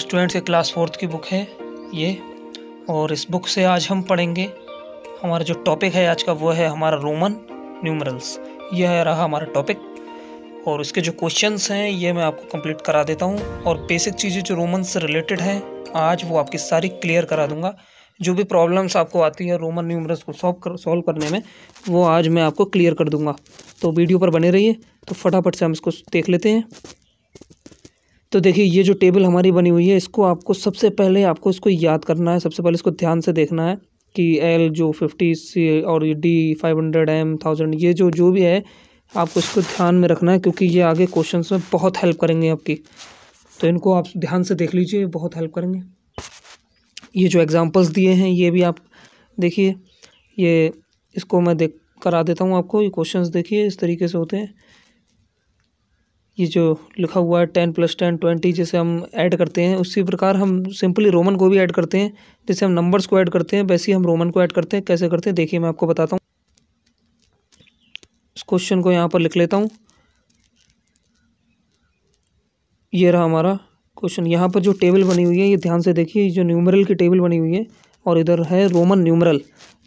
students के class fourth की book है ये और इस बुक से आज हम पढ़ेंगे हमारा जो टॉपिक है आज का वो है हमारा रोमन न्यूमरल्स ये है रहा हमारा टॉपिक और उसके जो क्वेश्चंस हैं ये मैं आपको कंप्लीट करा देता हूँ और बेसिक चीज़ें जो रोमन से रिलेटेड हैं आज वो आपकी सारी क्लियर करा दूँगा जो भी प्रॉब्लम्स आपको आती है रोमन न्यूमरल्स को सॉल्व कर सॉल्व करने में वो आज मैं आपको क्लियर कर दूंगा तो वीडियो पर बने रहिए तो फटाफट से हम इसको देख लेते हैं तो देखिए ये जो टेबल हमारी बनी हुई है इसको आपको सबसे पहले आपको इसको याद करना है सबसे पहले इसको ध्यान से देखना है कि एल जो फिफ्टी सी और ये D five hundred M thousand ये जो जो भी है आपको इसको ध्यान में रखना है क्योंकि ये आगे क्वेश्चंस में बहुत हेल्प करेंगे आपकी तो इनको आप ध्यान से देख लीजिए बहुत हेल्प करेंगे ये जो एग्ज़ाम्पल्स दिए हैं ये भी आप देखिए ये इसको मैं देख करा देता हूँ आपको ये क्वेश्चन देखिए इस तरीके से होते हैं ये जो लिखा हुआ है टेन प्लस टेन ट्वेंटी जैसे हम ऐड करते हैं उसी प्रकार हम सिंपली रोमन को भी ऐड करते हैं जैसे हम नंबर्स को ऐड करते हैं वैसे ही हम रोमन को ऐड करते हैं कैसे करते हैं देखिए मैं आपको बताता हूँ इस क्वेश्चन को यहाँ पर लिख लेता हूँ ये रहा हमारा क्वेश्चन यहाँ पर जो टेबल बनी हुई है ये ध्यान से देखिए जो न्यूमरल की टेबल बनी हुई है और इधर है रोमन न्यूमरल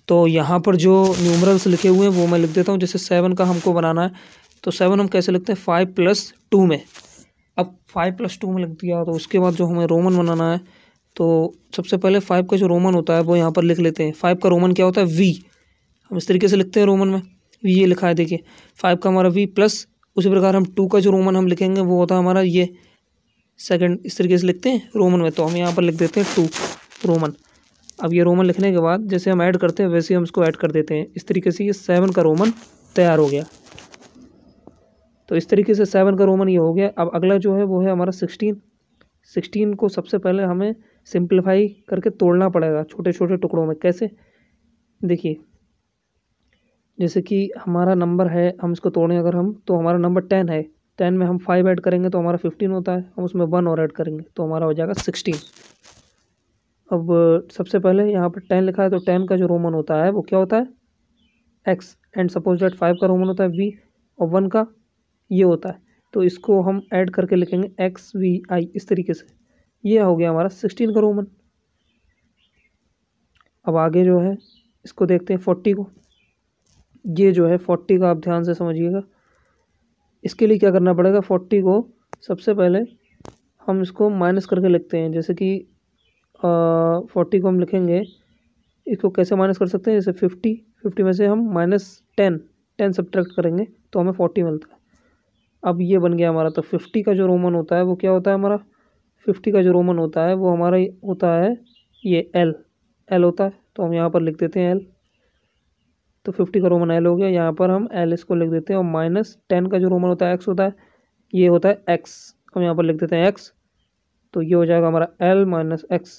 तो यहाँ पर जो न्यूमरल्स लिखे हुए हैं वो मैं लिख देता हूँ जैसे सेवन का हमको बनाना है तो सेवन हम कैसे लिखते हैं फाइव प्लस टू में अब फाइव प्लस टू में लग दिया तो उसके बाद जो हमें रोमन बनाना है तो सबसे पहले फाइव का जो रोमन होता है वो यहाँ पर लिख लेते हैं फाइव का रोमन क्या होता है वी हम इस तरीके से लिखते हैं रोमन में वी ये लिखा है देखिए फाइव का हमारा वी प्लस उसी प्रकार हम टू का जो रोमन हम लिखेंगे वो होता है हमारा ये सेकेंड इस तरीके से लिखते हैं रोमन में तो हम यहाँ पर लिख देते हैं टू रोमन अब ये रोमन लिखने के बाद जैसे हम ऐड करते हैं वैसे हम इसको ऐड कर देते हैं इस तरीके से ये सेवन का रोमन तैयार हो गया तो इस तरीके से सेवन का रोमन ये हो गया अब अगला जो है वो है हमारा सिक्सटीन सिक्सटीन को सबसे पहले हमें सिंप्लीफाई करके तोड़ना पड़ेगा छोटे छोटे टुकड़ों में कैसे देखिए जैसे कि हमारा नंबर है हम इसको तोड़ें अगर हम तो हमारा नंबर टेन है टेन में हम फाइव ऐड करेंगे तो हमारा फिफ्टीन होता है हम उसमें वन और ऐड करेंगे तो हमारा हो जाएगा सिक्सटीन अब सबसे पहले यहाँ पर टेन लिखा है तो टेन का जो रोमन होता है वो क्या होता है X and suppose that five का रोमन होता है वी और वन का ये होता है तो इसको हम ऐड करके लिखेंगे एक्स वी आई इस तरीके से ये हो गया हमारा सिक्सटीन का रोमन अब आगे जो है इसको देखते हैं फोर्टी को ये जो है फोर्टी का आप ध्यान से समझिएगा इसके लिए क्या करना पड़ेगा फोर्टी को सबसे पहले हम इसको माइनस करके लिखते हैं जैसे कि फोर्टी को हम लिखेंगे इसको कैसे माइनस कर सकते हैं जैसे फिफ्टी फिफ्टी में से हम माइनस टेन टेन सब्ट्रैक्ट करेंगे तो हमें फोर्टी मिलता है अब ये बन गया हमारा तो फिफ्टी का जो रोमन होता है वो क्या होता है हमारा फिफ्टी का जो रोमन होता है वो हमारा होता है ये एल एल होता है तो हम यहाँ पर लिख देते हैं एल तो फिफ्टी का रोमन एल हो गया यहाँ पर हम एल इसको लिख देते हैं और माइनस टेन का जो रोमन होता है एक्स होता है ये होता है एक्स हम यहाँ पर लिख देते हैं एक्स तो ये हो जाएगा हमारा एल माइनस एक्स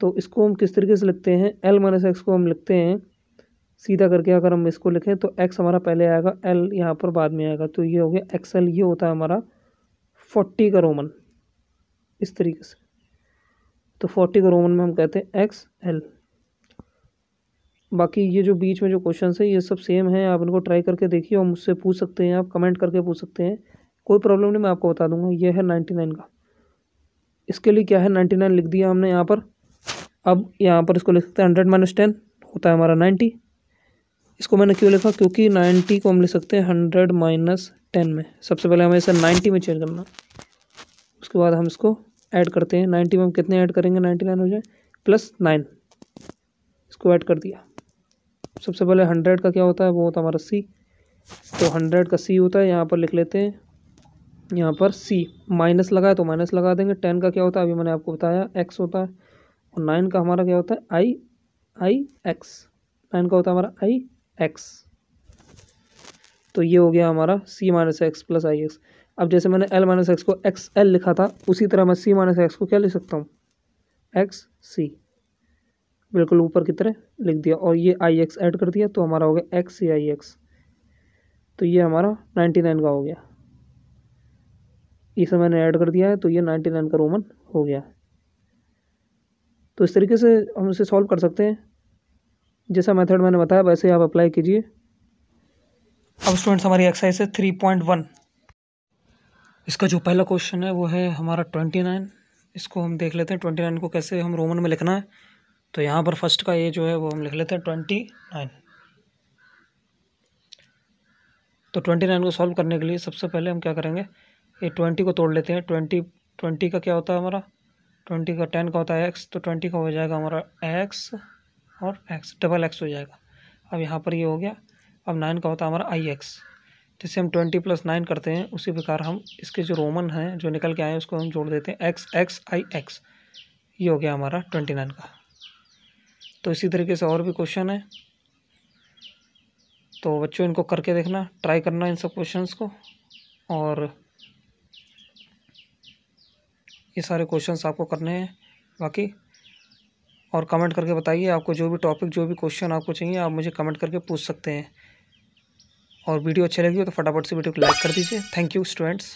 तो इसको हम किस तरीके से लिखते हैं एल माइनस एक्स को हम लिखते हैं सीधा करके अगर हम इसको लिखें तो एक्स हमारा पहले आएगा एल यहाँ पर बाद में आएगा तो ये हो गया एक्स एल ये होता है हमारा फोर्टी का रोमन इस तरीके से तो फोर्टी का रोमन में हम कहते हैं एक्स एल बाकी ये जो बीच में जो क्वेश्चन है ये सब सेम है आप इनको ट्राई करके देखिए और मुझसे पूछ सकते हैं आप कमेंट करके पूछ सकते हैं कोई प्रॉब्लम नहीं मैं आपको बता दूंगा ये है नाइन्टी नाइन का इसके लिए क्या है नाइन्टी नाइन लिख दिया हमने यहाँ पर अब यहाँ पर इसको लिख सकते हैं हंड्रेड माइनस टेन होता है हमारा नाइन्टी इसको मैंने क्यों लिखा क्योंकि नाइन्टी को हम ले सकते हैं हंड्रेड माइनस टेन में सबसे पहले हमें इसे नाइन्टी में चेंज करना उसके बाद हम इसको ऐड करते हैं नाइन्टी में हम कितने ऐड करेंगे नाइन्टी नाइन हो जाए प्लस नाइन इसको ऐड कर दिया सबसे पहले हंड्रेड का क्या होता है वो होता है हमारा सी तो हंड्रेड का सी होता है यहाँ पर लिख लेते हैं यहाँ पर सी माइनस लगाए तो माइनस लगा देंगे टेन का क्या होता है अभी मैंने आपको बताया एक्स होता है और नाइन का हमारा क्या होता है आई आई एक्स नाइन का होता है हमारा आई एक्स तो ये हो गया हमारा C minus X plus I X अब जैसे मैंने एल माइनस एक्स को एक्स एल लिखा था उसी तरह मैं सी माइनस एक्स को क्या लिख सकता हूँ एक्स सी बिल्कुल ऊपर की तरह लिख दिया और ये आई एक्स एड कर दिया तो हमारा हो गया एक्स सी आई एक्स तो ये हमारा नाइन्टी नाइन का हो गया इसे मैंने ऐड कर दिया है तो ये नाइन्टी नाइन का रोमन हो गया तो इस तरीके से हम इसे सॉल्व कर सकते हैं जैसा मेथड मैंने बताया वैसे आप अप्लाई कीजिए अब स्टूडेंट्स हमारी एक्सरसाइज है थ्री पॉइंट वन इसका जो पहला क्वेश्चन है वो है हमारा ट्वेंटी नाइन इसको हम देख लेते हैं ट्वेंटी नाइन को कैसे हम रोमन में लिखना है तो यहाँ पर फर्स्ट का ये जो है वो हम लिख लेते हैं ट्वेंटी नाइन तो ट्वेंटी नाइन को सॉल्व करने के लिए सबसे पहले हम क्या करेंगे ये ट्वेंटी को तोड़ लेते हैं ट्वेंटी ट्वेंटी का क्या होता है हमारा ट्वेंटी का टेन का होता है एक्स तो ट्वेंटी का हो जाएगा हमारा एक्स और एक्स डबल एक्स हो जाएगा अब यहाँ पर ये यह हो गया अब नाइन का होता है हमारा आई एक्स जिससे हम ट्वेंटी प्लस नाइन करते हैं उसी प्रकार हम इसके जो रोमन हैं जो निकल के आए हैं उसको हम जोड़ देते हैं एक्स एक्स आई एक्स ये हो गया हमारा ट्वेंटी नाइन का तो इसी तरीके से और भी क्वेश्चन है तो बच्चों इनको करके देखना ट्राई करना इन सब क्वेश्चंस को और ये सारे क्वेश्चंस आपको करने हैं बाकी और कमेंट करके बताइए आपको जो भी टॉपिक जो भी क्वेश्चन आपको चाहिए आप मुझे कमेंट करके पूछ सकते हैं और वीडियो अच्छी लगी हो तो फटाफट से वीडियो को लाइक कर दीजिए थैंक यू स्टूडेंट्स